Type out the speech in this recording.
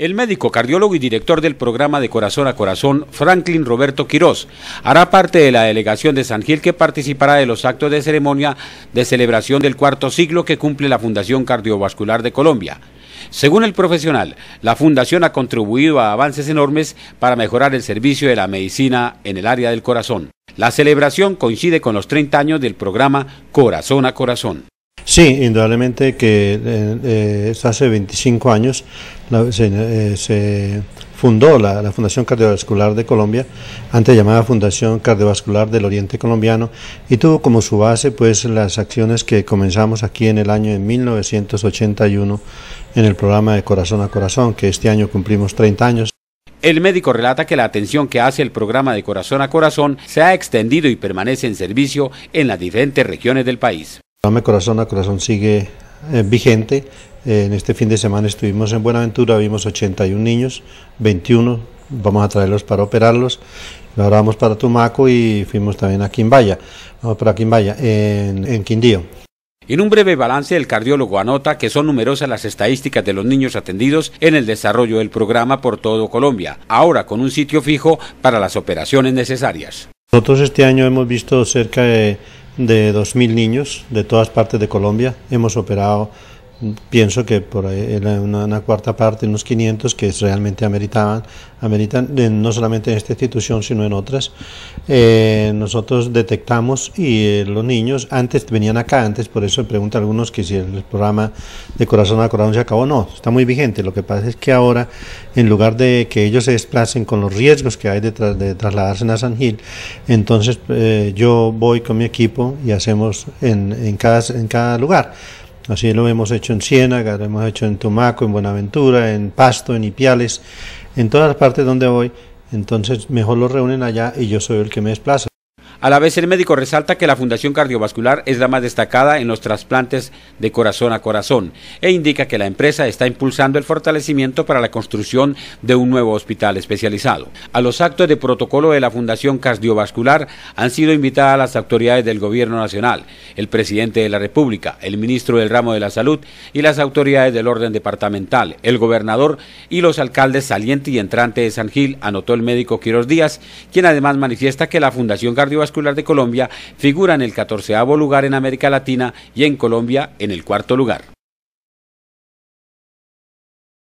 El médico cardiólogo y director del programa de Corazón a Corazón, Franklin Roberto Quirós, hará parte de la delegación de San Gil que participará de los actos de ceremonia de celebración del cuarto siglo que cumple la Fundación Cardiovascular de Colombia. Según el profesional, la Fundación ha contribuido a avances enormes para mejorar el servicio de la medicina en el área del corazón. La celebración coincide con los 30 años del programa Corazón a Corazón. Sí, indudablemente que eh, eh, hace 25 años eh, se, fundó la, Fundación Cardiovascular de Colombia, antes llamada Fundación Cardiovascular del Oriente Colombiano, y tuvo como su base pues las acciones que comenzamos aquí en el año de 1981 en el programa de Corazón a Corazón, que este año cumplimos 30 años. El médico relata que la atención que hace el programa de Corazón a Corazón se ha extendido y permanece en servicio en las diferentes regiones del país. Dame Corazón a Corazón sigue eh, vigente. Eh, en este fin de semana estuvimos en Buenaventura, vimos 81 niños, 21 vamos a traerlos para operarlos. Ahora vamos para Tumaco y fuimos también a Quimbaya, vamos para Quimbaya, en, en Quindío. En un breve balance, el cardiólogo anota que son numerosas las estadísticas de los niños atendidos en el desarrollo del programa por todo Colombia, ahora con un sitio fijo para las operaciones necesarias. Nosotros este año hemos visto cerca de de 2.000 niños de todas partes de Colombia. Hemos operado pienso que por ahí una, una, cuarta parte, unos 500 que realmente ameritaban, ameritan eh, no solamente en esta institución sino en otras. Eh, nosotros detectamos y eh, los niños antes venían acá, antes por eso pregunta algunos que si el programa de corazón a corazón se acabó, no, está muy vigente. Lo que pasa es que ahora en lugar de que ellos se desplacen con los riesgos que hay de, trasladarse a San Gil, entonces yo voy con mi equipo y hacemos en, en, en cada lugar Así lo hemos hecho en Siena, lo hemos hecho en Tumaco, en Buenaventura, en Pasto, en Ipiales, en todas las partes donde voy. Entonces mejor lo reúnen allá y yo soy el que me desplaza. A la vez, el médico resalta que la Fundación Cardiovascular es la más destacada en los trasplantes de corazón a corazón e indica que la empresa está impulsando el fortalecimiento para la construcción de un nuevo hospital especializado. A los actos de protocolo de la Fundación Cardiovascular han sido invitadas las autoridades del Gobierno Nacional, el presidente de la República, el ministro del ramo de la Salud y las autoridades del orden departamental, el gobernador y los alcaldes saliente y entrante de San Gil, anotó el médico Quiros Díaz, quien además manifiesta que la Fundación Cardiovascular de Colombia figura en el 14 lugar en América Latina y en Colombia en el cuarto lugar.